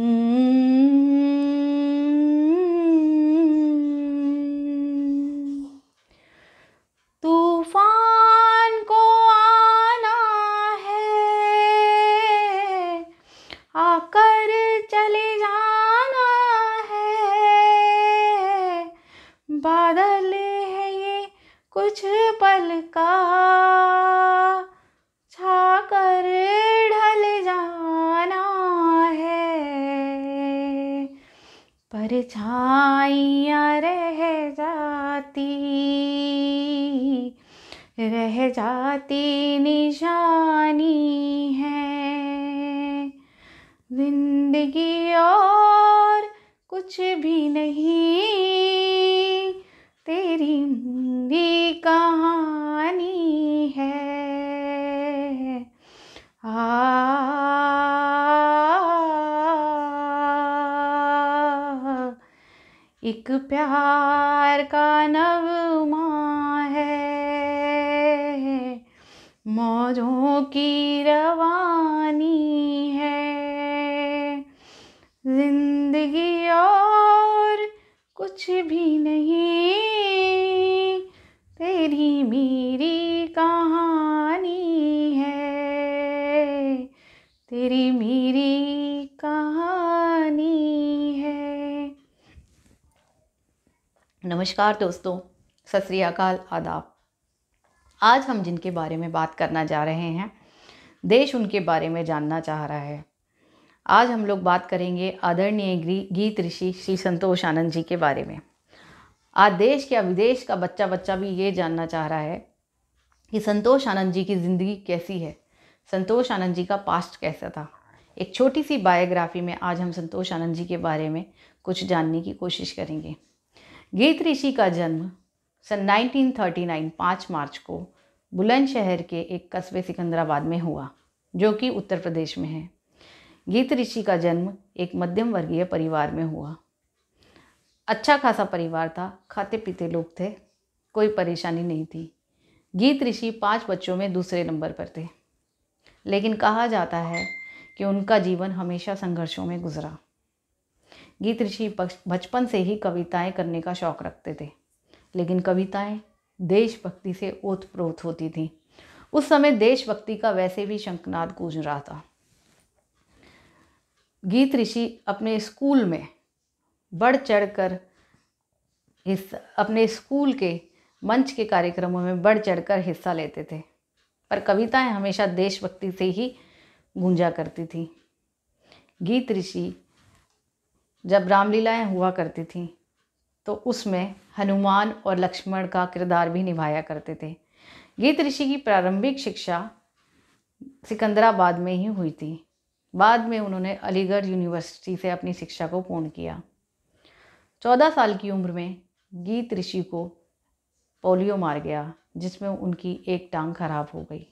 嗯。परछाइयाँ रह जाती रह जाती निशानी है जिंदगी और कुछ भी नहीं तेरी मूवी कहानी है एक प्यार का नगमा है मौजों की रवानी है जिंदगी और कुछ भी नहीं तेरी मी नमस्कार दोस्तों सत अकाल आदाब आज हम जिनके बारे में बात करना जा रहे हैं देश उनके बारे में जानना चाह रहा है आज हम लोग बात करेंगे आदरणीय गीत ऋषि श्री संतोष आनंद जी के बारे में आज देश या विदेश का बच्चा बच्चा भी ये जानना चाह रहा है कि संतोष आनंद जी की ज़िंदगी कैसी है संतोष आनंद जी का पास्ट कैसा था एक छोटी सी बायोग्राफी में आज हम संतोष आनंद जी के बारे में कुछ जानने की कोशिश करेंगे गीत ऋषि का जन्म सन 1939 5 मार्च को बुलंदशहर के एक कस्बे सिकंदराबाद में हुआ जो कि उत्तर प्रदेश में है गीत ऋषि का जन्म एक मध्यम वर्गीय परिवार में हुआ अच्छा खासा परिवार था खाते पीते लोग थे कोई परेशानी नहीं थी गीत ऋषि पांच बच्चों में दूसरे नंबर पर थे लेकिन कहा जाता है कि उनका जीवन हमेशा संघर्षों में गुजरा गीत ऋषि बचपन से ही कविताएं करने का शौक रखते थे लेकिन कविताएं देशभक्ति से ओतप्रोत होती थीं उस समय देशभक्ति का वैसे भी शंखनाद गूंज रहा था गीत ऋषि अपने स्कूल में बढ़ चढ़ कर हिस्सा अपने स्कूल के मंच के कार्यक्रमों में बढ़ चढ़कर हिस्सा लेते थे पर कविताएं हमेशा देशभक्ति से ही गूंजा करती थी गीत ऋषि जब रामलीलाएं हुआ करती थीं तो उसमें हनुमान और लक्ष्मण का किरदार भी निभाया करते थे गीत ऋषि की प्रारंभिक शिक्षा सिकंदराबाद में ही हुई थी बाद में उन्होंने अलीगढ़ यूनिवर्सिटी से अपनी शिक्षा को पूर्ण किया चौदह साल की उम्र में गीत ऋषि को पोलियो मार गया जिसमें उनकी एक टांग खराब हो गई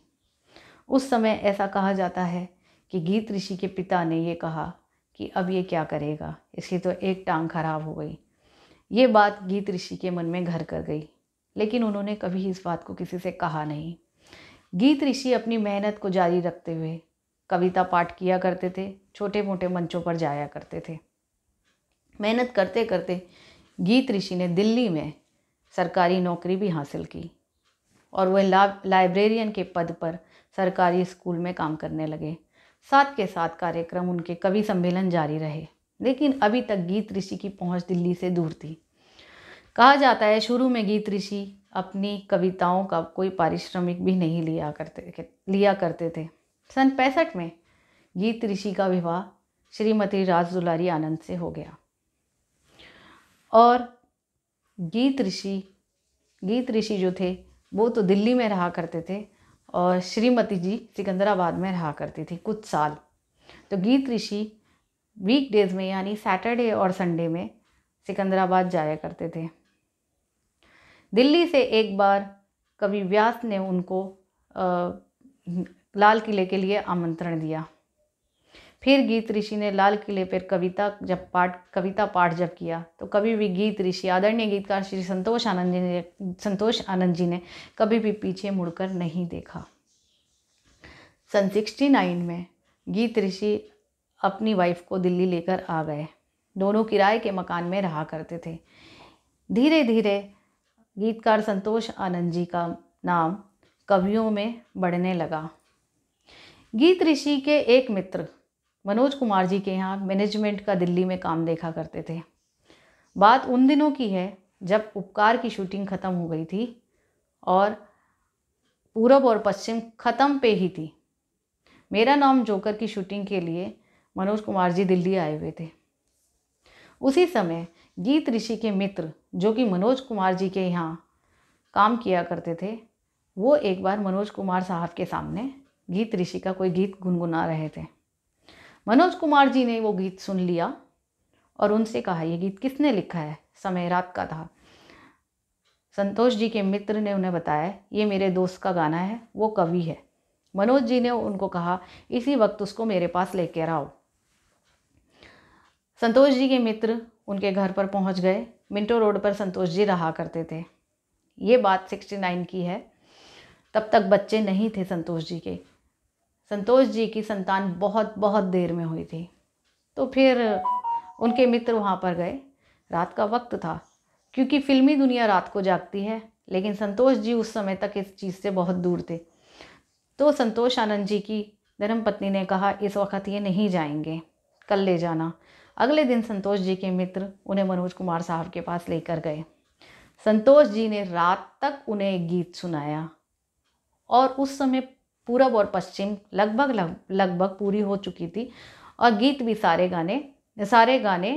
उस समय ऐसा कहा जाता है कि गीत ऋषि के पिता ने ये कहा कि अब ये क्या करेगा इसकी तो एक टांग खराब हो गई ये बात गीत ऋषि के मन में घर कर गई लेकिन उन्होंने कभी इस बात को किसी से कहा नहीं गीत ऋषि अपनी मेहनत को जारी रखते हुए कविता पाठ किया करते थे छोटे मोटे मंचों पर जाया करते थे मेहनत करते करते गीत ऋषि ने दिल्ली में सरकारी नौकरी भी हासिल की और वह लाइब्रेरियन के पद पर सरकारी स्कूल में काम करने लगे साथ के साथ कार्यक्रम उनके कवि सम्मेलन जारी रहे लेकिन अभी तक गीत ऋषि की पहुंच दिल्ली से दूर थी कहा जाता है शुरू में गीत ऋषि अपनी कविताओं का कोई पारिश्रमिक भी नहीं लिया करते लिया करते थे सन पैंसठ में गीत ऋषि का विवाह श्रीमती राज दुलारी आनंद से हो गया और गीत ऋषि गीत ऋषि जो थे वो तो दिल्ली में रहा करते थे और श्रीमती जी सिकंदराबाद में रहा करती थी कुछ साल तो गीत ऋषि वीक डेज में यानी सैटरडे और संडे में सिकंदराबाद जाया करते थे दिल्ली से एक बार कवि व्यास ने उनको आ, लाल किले के लिए आमंत्रण दिया फिर गीत ऋषि ने लाल किले पर कविता जब पाठ कविता पाठ जब किया तो कभी भी गीत ऋषि आदरणीय गीतकार श्री संतोष आनंद जी ने संतोष आनंद जी ने कभी भी पीछे मुड़कर नहीं देखा सन सिक्सटी नाइन में गीत ऋषि अपनी वाइफ को दिल्ली लेकर आ गए दोनों किराए के मकान में रहा करते थे धीरे धीरे गीतकार संतोष आनंद जी का नाम कवियों में बढ़ने लगा गीत ऋषि के एक मित्र मनोज कुमार जी के यहाँ मैनेजमेंट का दिल्ली में काम देखा करते थे बात उन दिनों की है जब उपकार की शूटिंग ख़त्म हो गई थी और पूरब और पश्चिम ख़त्म पे ही थी मेरा नाम जोकर की शूटिंग के लिए मनोज कुमार जी दिल्ली आए हुए थे उसी समय गीत ऋषि के मित्र जो कि मनोज कुमार जी के यहाँ काम किया करते थे वो एक बार मनोज कुमार साहब के सामने गीत ऋषि का कोई गीत गुनगुना रहे थे मनोज कुमार जी ने वो गीत सुन लिया और उनसे कहा ये गीत किसने लिखा है समय रात का था संतोष जी के मित्र ने उन्हें बताया ये मेरे दोस्त का गाना है वो कवि है मनोज जी ने उनको कहा इसी वक्त उसको मेरे पास लेकर आओ संतोष जी के मित्र उनके घर पर पहुंच गए मिंटो रोड पर संतोष जी रहा करते थे ये बात सिक्सटी नाइन की है तब तक बच्चे नहीं थे संतोष जी के संतोष जी की संतान बहुत बहुत देर में हुई थी तो फिर उनके मित्र वहाँ पर गए रात का वक्त था क्योंकि फिल्मी दुनिया रात को जागती है लेकिन संतोष जी उस समय तक इस चीज़ से बहुत दूर थे तो संतोष आनंद जी की धर्मपत्नी ने कहा इस वक्त ये नहीं जाएंगे कल ले जाना अगले दिन संतोष जी के मित्र उन्हें मनोज कुमार साहब के पास लेकर गए संतोष जी ने रात तक उन्हें एक गीत सुनाया और उस समय पूरब और पश्चिम लगभग लगभग पूरी हो चुकी थी और गीत भी सारे गाने सारे गाने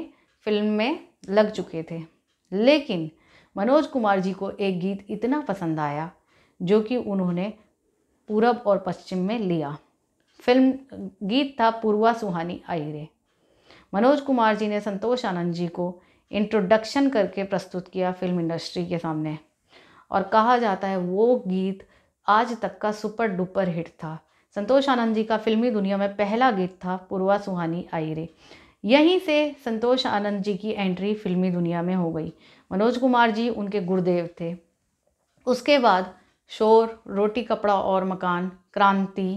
फिल्म में लग चुके थे लेकिन मनोज कुमार जी को एक गीत इतना पसंद आया जो कि उन्होंने पूरब और पश्चिम में लिया फिल्म गीत था पूर्वा सुहानी आई रे मनोज कुमार जी ने संतोष आनंद जी को इंट्रोडक्शन करके प्रस्तुत किया फिल्म इंडस्ट्री के सामने और कहा जाता है वो गीत आज तक का सुपर डुपर हिट था संतोष आनंद जी का फिल्मी दुनिया में पहला गीत था पूर्वा सुहानी आई रे यहीं से संतोष आनंद जी की एंट्री फिल्मी दुनिया में हो गई मनोज कुमार जी उनके गुरुदेव थे उसके बाद शोर रोटी कपड़ा और मकान क्रांति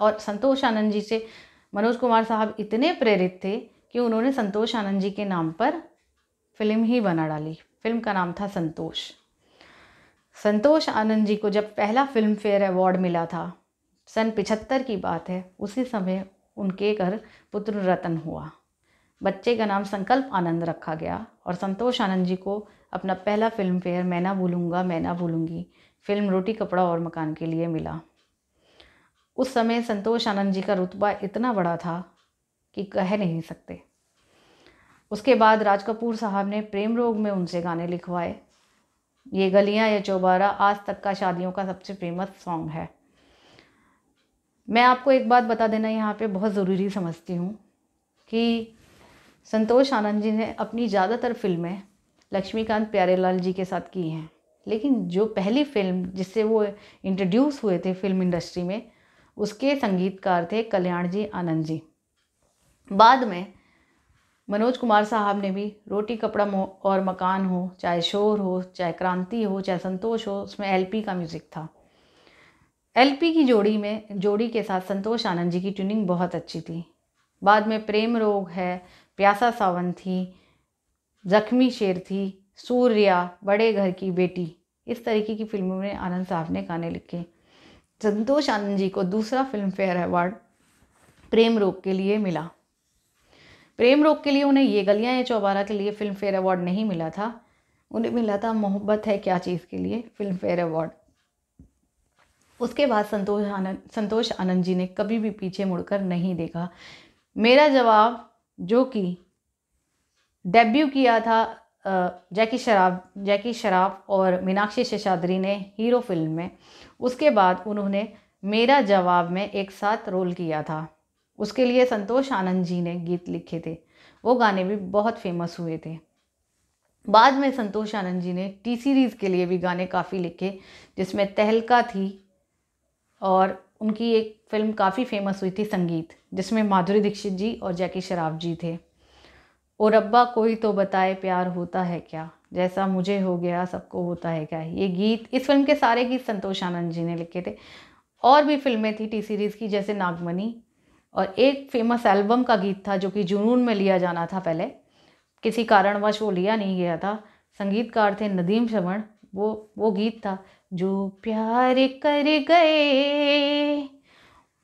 और संतोष आनंद जी से मनोज कुमार साहब इतने प्रेरित थे कि उन्होंने संतोष आनंद जी के नाम पर फिल्म ही बना डाली फिल्म का नाम था संतोष संतोष आनंद जी को जब पहला फिल्म फेयर अवार्ड मिला था सन पिछहत्तर की बात है उसी समय उनके घर पुत्र रतन हुआ बच्चे का नाम संकल्प आनंद रखा गया और संतोष आनंद जी को अपना पहला फिल्म फेयर मैं ना भूलूँगा मैं ना भूलूँगी फिल्म रोटी कपड़ा और मकान के लिए मिला उस समय संतोष आनंद जी का रुतबा इतना बड़ा था कि कह नहीं सकते उसके बाद राज कपूर साहब ने प्रेम रोग में उनसे गाने लिखवाए ये गलियां या चौबारा आज तक का शादियों का सबसे फेमस सॉन्ग है मैं आपको एक बात बता देना यहाँ पे बहुत ज़रूरी समझती हूँ कि संतोष आनंद जी ने अपनी ज़्यादातर फिल्में लक्ष्मीकांत प्यारेलाल जी के साथ की हैं लेकिन जो पहली फिल्म जिससे वो इंट्रोड्यूस हुए थे फिल्म इंडस्ट्री में उसके संगीतकार थे कल्याण जी आनंद जी बाद में मनोज कुमार साहब ने भी रोटी कपड़ा और मकान हो चाहे शोर हो चाहे क्रांति हो चाहे संतोष हो उसमें एल का म्यूज़िक था एल की जोड़ी में जोड़ी के साथ संतोष आनंद जी की ट्यूनिंग बहुत अच्छी थी बाद में प्रेम रोग है प्यासा सावन थी जख्मी शेर थी सूर्या बड़े घर की बेटी इस तरीके की फिल्मों में आनंद साहब ने गाने लिखे संतोष आनंद जी को दूसरा फिल्म फेयर अवार्ड प्रेम रोग के लिए मिला प्रेम रोग के लिए उन्हें ये गलियाँ या चौबारा के लिए फिल्म फेयर अवार्ड नहीं मिला था उन्हें मिला था मोहब्बत है क्या चीज़ के लिए फिल्म फेयर अवार्ड उसके बाद संतोष आनंद संतोष आनंद जी ने कभी भी पीछे मुड़कर नहीं देखा मेरा जवाब जो कि डेब्यू किया था जैकी शराब जैकी शराब और मीनाक्षी शेषाद्री ने हीरो फिल्म में उसके बाद उन्होंने मेरा जवाब में एक साथ रोल किया था उसके लिए संतोष आनंद जी ने गीत लिखे थे वो गाने भी बहुत फेमस हुए थे बाद में संतोष आनंद जी ने टी सीरीज़ के लिए भी गाने काफ़ी लिखे जिसमें तहलका थी और उनकी एक फ़िल्म काफ़ी फेमस हुई थी संगीत जिसमें माधुरी दीक्षित जी और जैकी शराफ जी थे ओ रब्बा कोई तो बताए प्यार होता है क्या जैसा मुझे हो गया सबको होता है क्या ये गीत इस फिल्म के सारे गीत संतोष आनंद जी ने लिखे थे और भी फिल्में थी टी सीरीज़ की जैसे नागमनी और एक फेमस एल्बम का गीत था जो कि जुनून में लिया जाना था पहले किसी कारणवश वो लिया नहीं गया था संगीतकार थे नदीम श्रवण वो वो गीत था जो प्यार कर गए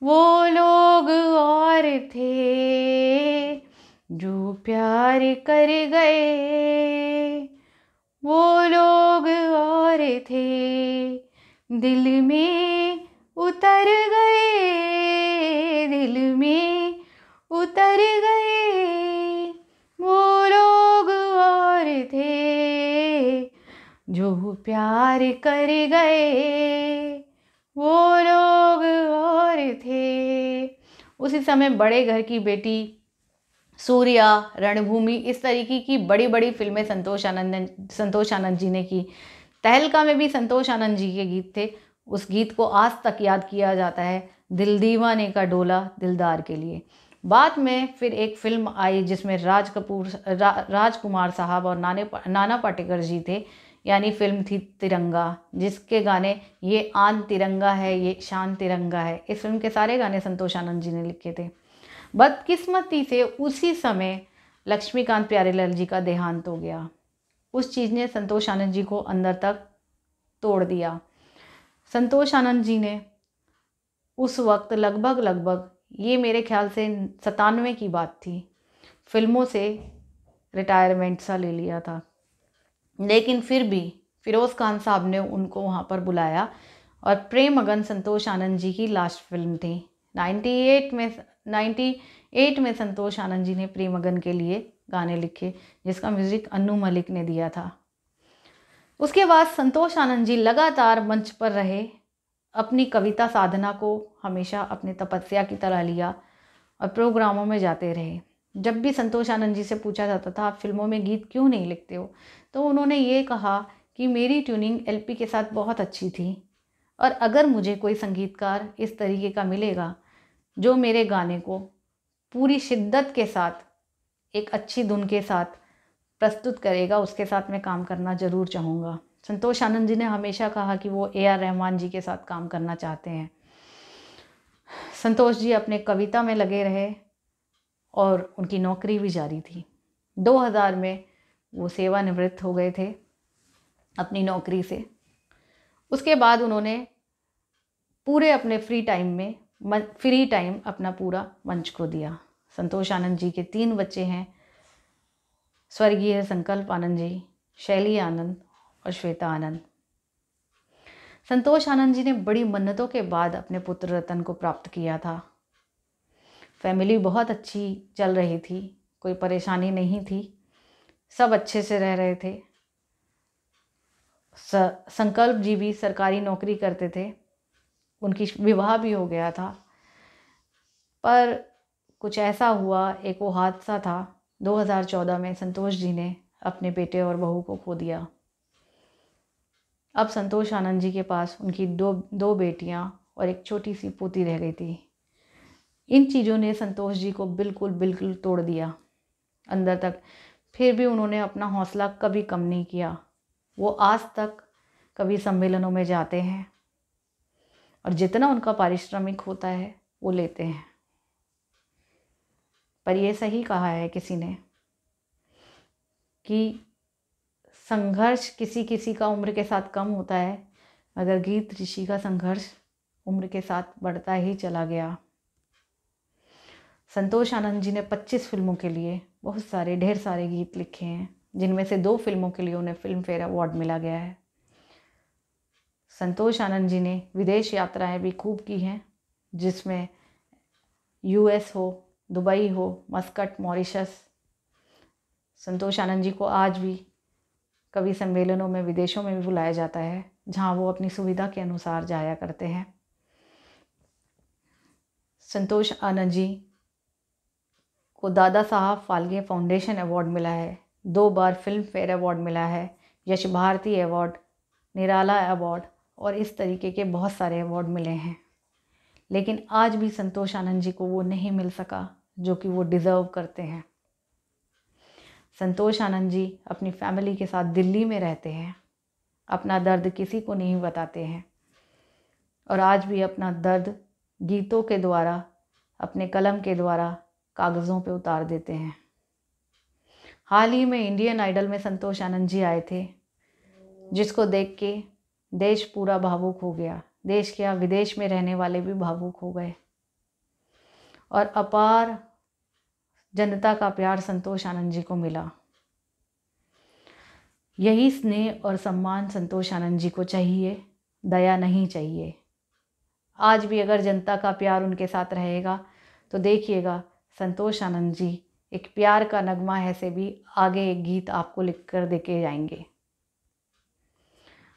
वो लोग और थे जो प्यार कर गए वो लोग और थे दिल में उतर गए दिल में उतर गए वो लोग और थे जो प्यार कर गए वो लोग और थे उसी समय बड़े घर की बेटी सूर्या रणभूमि इस तरीके की बड़ी बड़ी फिल्में संतोष आनंद संतोष आनंद जी ने की तहलका में भी संतोष आनंद जी के गीत थे उस गीत को आज तक याद किया जाता है दिल दीवाने का डोला दिलदार के लिए बाद में फिर एक फिल्म आई जिसमें राज कपूर रा, राजकुमार साहब और नाने नाना पाटेकर जी थे यानी फिल्म थी तिरंगा जिसके गाने ये आन तिरंगा है ये शान तिरंगा है इस फिल्म के सारे गाने संतोष आनंद जी ने लिखे थे बदकिस्मती से उसी समय लक्ष्मीकांत प्यारेलाल जी का देहांत हो गया उस चीज़ ने संतोष आनंद जी को अंदर तक तोड़ दिया संतोष आनंद जी ने उस वक्त लगभग लगभग ये मेरे ख्याल से सतानवे की बात थी फिल्मों से रिटायरमेंट सा ले लिया था लेकिन फिर भी फ़िरोज़ खान साहब ने उनको वहाँ पर बुलाया और प्रेम अगन संतोष आनंद जी की लास्ट फिल्म थी 98 में 98 में संतोष आनंद जी ने प्रेम अगन के लिए गाने लिखे जिसका म्यूज़िक अनु मलिक ने दिया था उसके बाद संतोष आनंद जी लगातार मंच पर रहे अपनी कविता साधना को हमेशा अपने तपस्या की तरह लिया और प्रोग्रामों में जाते रहे जब भी संतोष आनंद जी से पूछा जाता था आप फिल्मों में गीत क्यों नहीं लिखते हो तो उन्होंने ये कहा कि मेरी ट्यूनिंग एलपी के साथ बहुत अच्छी थी और अगर मुझे कोई संगीतकार इस तरीके का मिलेगा जो मेरे गाने को पूरी शिद्दत के साथ एक अच्छी धुन के साथ प्रस्तुत करेगा उसके साथ मैं काम करना ज़रूर चाहूँगा संतोष आनंद जी ने हमेशा कहा कि वो ए आर रहमान जी के साथ काम करना चाहते हैं संतोष जी अपने कविता में लगे रहे और उनकी नौकरी भी जारी थी 2000 में वो सेवानिवृत्त हो गए थे अपनी नौकरी से उसके बाद उन्होंने पूरे अपने फ्री टाइम में फ्री टाइम अपना पूरा मंच को दिया संतोष आनंद जी के तीन बच्चे हैं स्वर्गीय संकल्प आनंद जी शैली आनंद और श्वेता आनंद संतोष आनंद जी ने बड़ी मन्नतों के बाद अपने पुत्र रतन को प्राप्त किया था फैमिली बहुत अच्छी चल रही थी कोई परेशानी नहीं थी सब अच्छे से रह रहे थे संकल्प जी भी सरकारी नौकरी करते थे उनकी विवाह भी हो गया था पर कुछ ऐसा हुआ एक वो हादसा था 2014 में संतोष जी ने अपने बेटे और बहू को खो दिया अब संतोष आनंद जी के पास उनकी दो दो बेटियां और एक छोटी सी पोती रह गई थी इन चीज़ों ने संतोष जी को बिल्कुल बिल्कुल तोड़ दिया अंदर तक फिर भी उन्होंने अपना हौसला कभी कम नहीं किया वो आज तक कभी सम्मेलनों में जाते हैं और जितना उनका पारिश्रमिक होता है वो लेते हैं पर यह सही कहा है किसी ने कि संघर्ष किसी किसी का उम्र के साथ कम होता है मगर गीत ऋषि का संघर्ष उम्र के साथ बढ़ता ही चला गया संतोष आनंद जी ने 25 फिल्मों के लिए बहुत सारे ढेर सारे गीत लिखे हैं जिनमें से दो फिल्मों के लिए उन्हें फिल्म फेयर अवार्ड मिला गया है संतोष आनंद जी ने विदेश यात्राएं भी खूब की हैं जिसमें यूएस हो दुबई हो मस्कट मॉरिशस संतोष आनंद जी को आज भी कवि सम्मेलनों में विदेशों में भी बुलाया जाता है जहाँ वो अपनी सुविधा के अनुसार जाया करते हैं संतोष आनंद जी को दादा साहब फाल्के फाउंडेशन अवार्ड मिला है दो बार फिल्म फेयर अवार्ड मिला है यश भारती अवार्ड निराला अवार्ड और इस तरीके के बहुत सारे अवार्ड मिले हैं लेकिन आज भी संतोष आनंद जी को वो नहीं मिल सका जो कि वो डिज़र्व करते हैं संतोष आनंद जी अपनी फैमिली के साथ दिल्ली में रहते हैं अपना दर्द किसी को नहीं बताते हैं और आज भी अपना दर्द गीतों के द्वारा अपने कलम के द्वारा कागज़ों पे उतार देते हैं हाल ही में इंडियन आइडल में संतोष आनंद जी आए थे जिसको देख के देश पूरा भावुक हो गया देश क्या विदेश में रहने वाले भी भावुक हो गए और अपार जनता का प्यार संतोष आनंद जी को मिला यही स्नेह और सम्मान संतोष आनंद जी को चाहिए दया नहीं चाहिए आज भी अगर जनता का प्यार उनके साथ रहेगा तो देखिएगा संतोष आनंद जी एक प्यार का नगमा है से भी आगे एक गीत आपको लिख कर दे के जाएंगे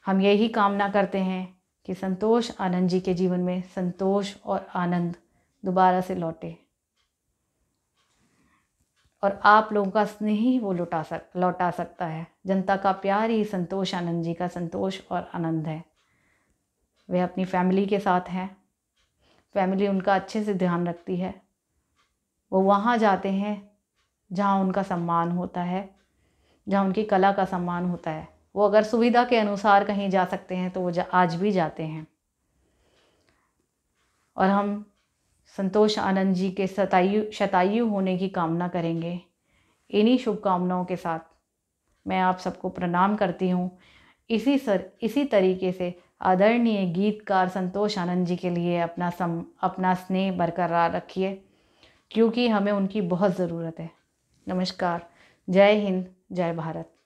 हम यही कामना करते हैं कि संतोष आनंद जी के जीवन में संतोष और आनंद दोबारा से लौटे और आप लोगों का स्नेह ही वो लौटा सक लौटा सकता है जनता का प्यार ही संतोष आनंद जी का संतोष और आनंद है वह अपनी फैमिली के साथ हैं फैमिली उनका अच्छे से ध्यान रखती है वो वहाँ जाते हैं जहाँ उनका सम्मान होता है जहाँ उनकी कला का सम्मान होता है वो अगर सुविधा के अनुसार कहीं जा सकते हैं तो वो आज भी जाते हैं और हम संतोष आनंद जी के सतायु शतायु होने की कामना करेंगे इन्हीं शुभकामनाओं के साथ मैं आप सबको प्रणाम करती हूँ इसी सर इसी तरीके से आदरणीय गीतकार संतोष आनंद जी के लिए अपना सम अपना स्नेह बरकरार रखिए क्योंकि हमें उनकी बहुत ज़रूरत है नमस्कार जय हिंद जय भारत